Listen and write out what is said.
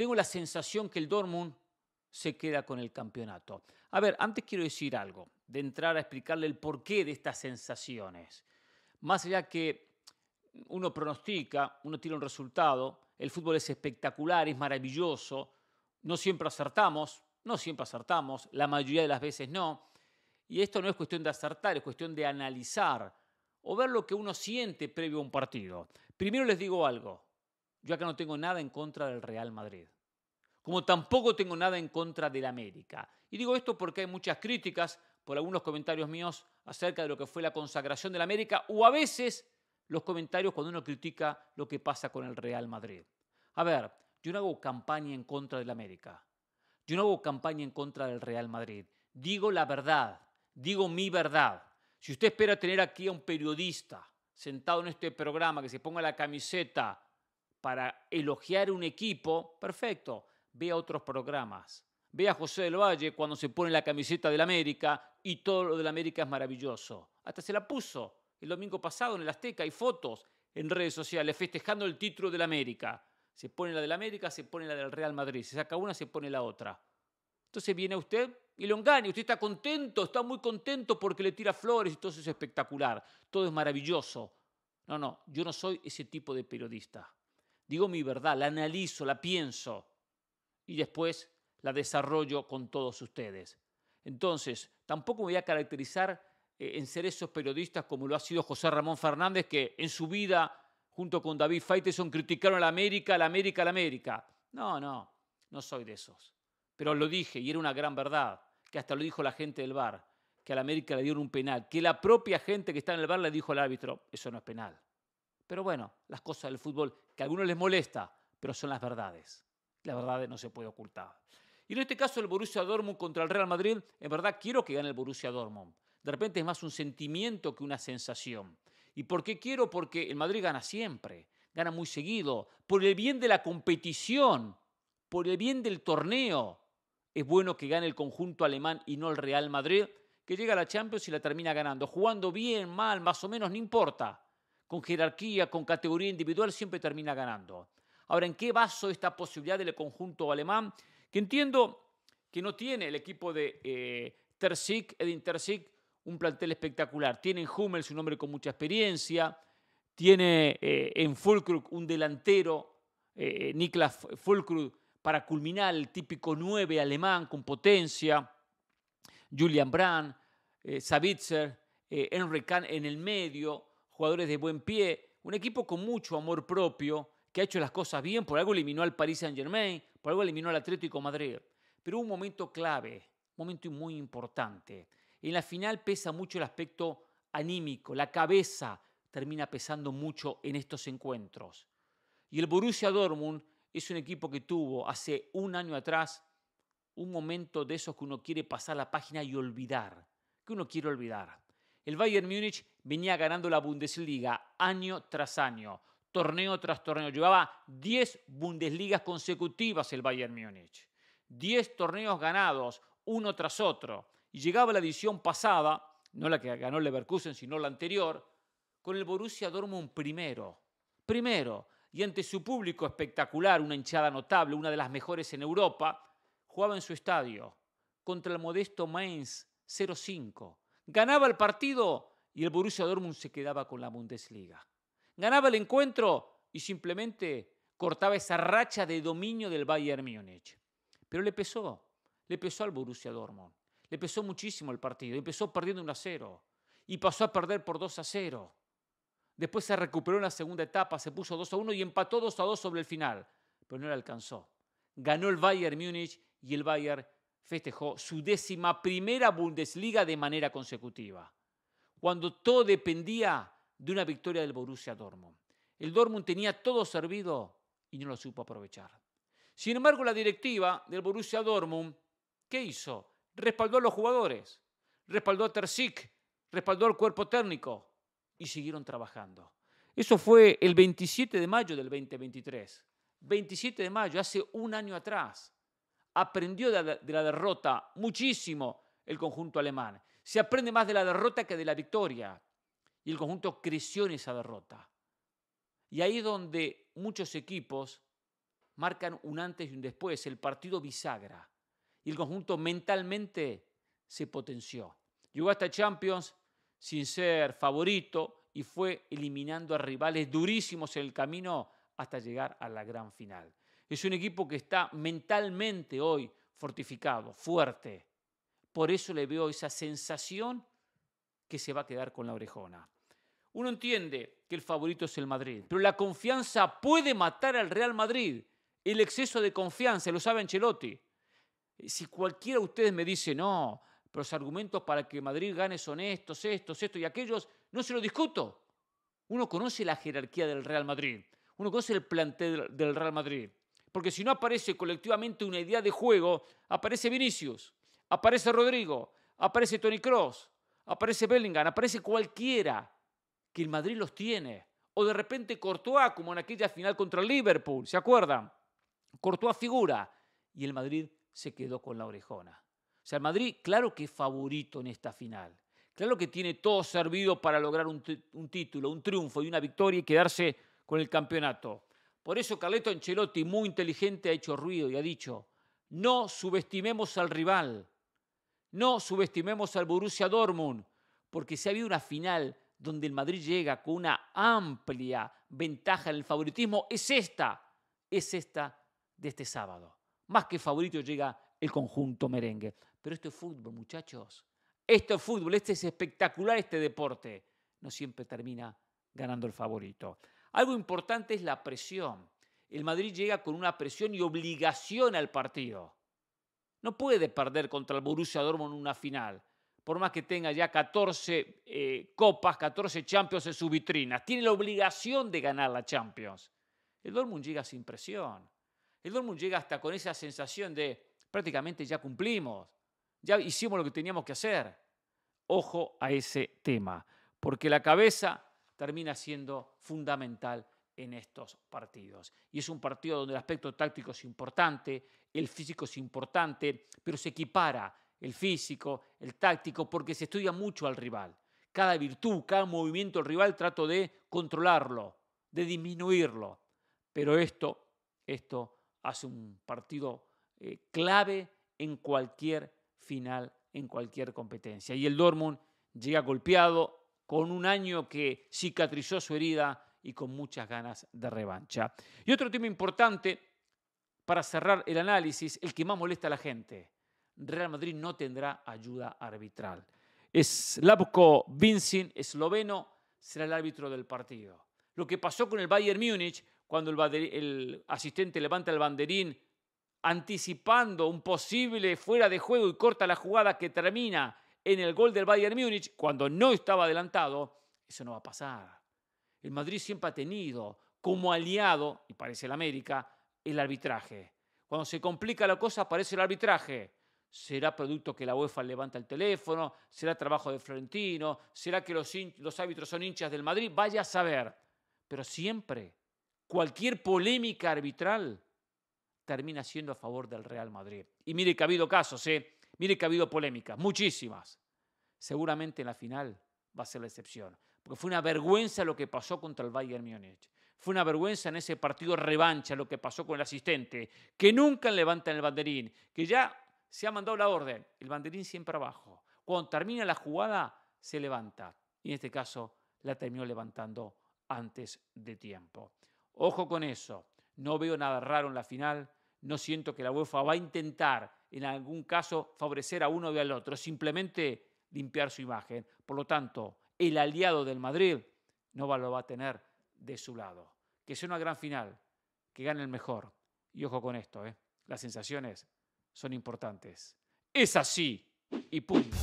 tengo la sensación que el Dortmund se queda con el campeonato. A ver, antes quiero decir algo, de entrar a explicarle el porqué de estas sensaciones. Más allá que uno pronostica, uno tiene un resultado, el fútbol es espectacular, es maravilloso, no siempre acertamos, no siempre acertamos, la mayoría de las veces no. Y esto no es cuestión de acertar, es cuestión de analizar o ver lo que uno siente previo a un partido. Primero les digo algo, yo acá no tengo nada en contra del Real Madrid. Como tampoco tengo nada en contra del América. Y digo esto porque hay muchas críticas por algunos comentarios míos acerca de lo que fue la consagración del América o a veces los comentarios cuando uno critica lo que pasa con el Real Madrid. A ver, yo no hago campaña en contra del América. Yo no hago campaña en contra del Real Madrid. Digo la verdad, digo mi verdad. Si usted espera tener aquí a un periodista sentado en este programa que se ponga la camiseta para elogiar un equipo, perfecto, vea otros programas. Vea a José del Valle cuando se pone la camiseta del América y todo lo del América es maravilloso. Hasta se la puso el domingo pasado en el Azteca, hay fotos en redes sociales festejando el título de la América. Se pone la del América, se pone la del Real Madrid, se saca una, se pone la otra. Entonces viene usted y lo engaña, usted está contento, está muy contento porque le tira flores y todo es espectacular, todo es maravilloso. No, no, yo no soy ese tipo de periodista digo mi verdad, la analizo, la pienso y después la desarrollo con todos ustedes. Entonces, tampoco me voy a caracterizar eh, en ser esos periodistas como lo ha sido José Ramón Fernández, que en su vida, junto con David Faiteson, criticaron a la América, a la América, a la América. No, no, no soy de esos. Pero lo dije y era una gran verdad, que hasta lo dijo la gente del bar, que a la América le dieron un penal, que la propia gente que está en el bar le dijo al árbitro, eso no es penal. Pero bueno, las cosas del fútbol que a algunos les molesta, pero son las verdades. La verdad no se puede ocultar. Y en este caso el Borussia Dortmund contra el Real Madrid, en verdad quiero que gane el Borussia Dortmund. De repente es más un sentimiento que una sensación. ¿Y por qué quiero? Porque el Madrid gana siempre, gana muy seguido, por el bien de la competición, por el bien del torneo. Es bueno que gane el conjunto alemán y no el Real Madrid, que llega a la Champions y la termina ganando, jugando bien, mal, más o menos, no importa con jerarquía, con categoría individual, siempre termina ganando. Ahora, ¿en qué baso esta posibilidad del conjunto alemán? Que entiendo que no tiene el equipo de eh, Tersik, Edin Terzic, un plantel espectacular. Tiene en Hummels un hombre con mucha experiencia, tiene eh, en Fulkrug un delantero, eh, Niklas Fulkrug, para culminar el típico 9 alemán con potencia, Julian Brand, Savitzer, Henry Kahn en el medio, jugadores de buen pie, un equipo con mucho amor propio, que ha hecho las cosas bien, por algo eliminó al Paris Saint Germain, por algo eliminó al Atlético Madrid. Pero un momento clave, un momento muy importante. En la final pesa mucho el aspecto anímico, la cabeza termina pesando mucho en estos encuentros. Y el Borussia Dortmund es un equipo que tuvo hace un año atrás un momento de esos que uno quiere pasar la página y olvidar, que uno quiere olvidar. El Bayern Múnich venía ganando la Bundesliga año tras año, torneo tras torneo. Llevaba 10 Bundesligas consecutivas el Bayern Múnich. 10 torneos ganados, uno tras otro. Y llegaba la edición pasada, no la que ganó Leverkusen, sino la anterior, con el Borussia Dortmund primero. Primero, y ante su público espectacular, una hinchada notable, una de las mejores en Europa, jugaba en su estadio contra el modesto Mainz 05. Ganaba el partido y el Borussia Dortmund se quedaba con la Bundesliga. Ganaba el encuentro y simplemente cortaba esa racha de dominio del Bayern Múnich. Pero le pesó, le pesó al Borussia Dortmund, le pesó muchísimo el partido, empezó perdiendo 1 a 0 y pasó a perder por 2 a 0. Después se recuperó en la segunda etapa, se puso 2 a 1 y empató 2 a 2 sobre el final, pero no le alcanzó. Ganó el Bayern Múnich y el Bayern festejó su décima primera Bundesliga de manera consecutiva cuando todo dependía de una victoria del Borussia Dortmund. El Dortmund tenía todo servido y no lo supo aprovechar. Sin embargo, la directiva del Borussia Dortmund, ¿qué hizo? Respaldó a los jugadores, respaldó a Terzic, respaldó al cuerpo técnico y siguieron trabajando. Eso fue el 27 de mayo del 2023. 27 de mayo, hace un año atrás. Aprendió de la, derrota muchísimo el conjunto alemán se aprende más de la derrota que de la victoria. Y el conjunto creció en esa derrota. Y ahí es donde muchos equipos marcan un antes y un después, el partido bisagra. Y el conjunto mentalmente se potenció. Llegó hasta Champions sin ser favorito y fue eliminando a rivales durísimos en el camino hasta llegar a la gran final. Es un equipo que está mentalmente hoy fortificado, fuerte, por eso le veo esa sensación que se va a quedar con la orejona. Uno entiende que el favorito es el Madrid, pero la confianza puede matar al Real Madrid. El exceso de confianza, lo sabe Ancelotti. Si cualquiera de ustedes me dice, no, pero los argumentos para que Madrid gane son estos, estos, estos y aquellos, no se lo discuto. Uno conoce la jerarquía del Real Madrid, uno conoce el plantel del Real Madrid. Porque si no aparece colectivamente una idea de juego, aparece Vinicius, aparece Rodrigo, aparece Tony Cross, aparece Bellingham, aparece cualquiera que el Madrid los tiene. O de repente Courtois, como en aquella final contra Liverpool, ¿se acuerdan? Courtois figura y el Madrid se quedó con la orejona. O sea, el Madrid, claro que es favorito en esta final. Claro que tiene todo servido para lograr un, título, un triunfo y una victoria y quedarse con el campeonato. Por eso Carleto Ancelotti, muy inteligente, ha hecho ruido y ha dicho, no subestimemos al rival. No subestimemos al Borussia Dortmund, porque si ha habido una final donde el Madrid llega con una amplia ventaja en el favoritismo, es esta, es esta de este sábado. Más que favorito llega el conjunto merengue. Pero esto es fútbol, muchachos. Esto es fútbol, este es espectacular, este deporte. No siempre termina ganando el favorito. Algo importante es la presión. El Madrid llega con una presión y obligación al partido. No puede perder contra el Borussia Dortmund en una final, por más que tenga ya 14 eh, copas, 14 Champions en su vitrina. Tiene la obligación de ganar la Champions. El Dortmund llega sin presión. El Dortmund llega hasta con esa sensación de prácticamente ya cumplimos, ya hicimos lo que teníamos que hacer. Ojo a ese tema, porque la cabeza termina siendo fundamental en estos partidos. Y es un partido donde el aspecto táctico es importante, el físico es importante, pero se equipara el físico, el táctico, porque se estudia mucho al rival. Cada virtud, cada movimiento del rival trato de controlarlo, de disminuirlo. Pero esto, esto hace un partido eh, clave en cualquier final, en cualquier competencia. Y el Dortmund llega golpeado con un año que cicatrizó su herida y con muchas ganas de revancha. Y otro tema importante para cerrar el análisis, el que más molesta a la gente. Real Madrid no tendrá ayuda arbitral. Slavko Vincin, esloveno, será el árbitro del partido. Lo que pasó con el Bayern Múnich cuando el, el asistente levanta el banderín anticipando un posible fuera de juego y corta la jugada que termina en el gol del Bayern Múnich cuando no estaba adelantado, eso no va a pasar. El Madrid siempre ha tenido como aliado, y parece el América, el arbitraje. Cuando se complica la cosa aparece el arbitraje. ¿Será producto que la UEFA levanta el teléfono? ¿Será trabajo de Florentino? ¿Será que los, árbitros son hinchas del Madrid? Vaya a saber. Pero siempre, cualquier polémica arbitral termina siendo a favor del Real Madrid. Y mire que ha habido casos, ¿eh? mire que ha habido polémicas, muchísimas. Seguramente en la final va a ser la excepción porque fue una vergüenza lo que pasó contra el Bayern Múnich. Fue una vergüenza en ese partido revancha lo que pasó con el asistente, que nunca levantan el banderín, que ya se ha mandado la orden, el banderín siempre abajo. Cuando termina la jugada, se levanta. Y en este caso, la terminó levantando antes de tiempo. Ojo con eso, no veo nada raro en la final, no siento que la UEFA va a intentar en algún caso favorecer a uno o al otro, simplemente limpiar su imagen. Por lo tanto, el aliado del Madrid, no lo va a tener de su lado. Que sea una gran final, que gane el mejor. Y ojo con esto, ¿eh? las sensaciones son importantes. Es así y punto.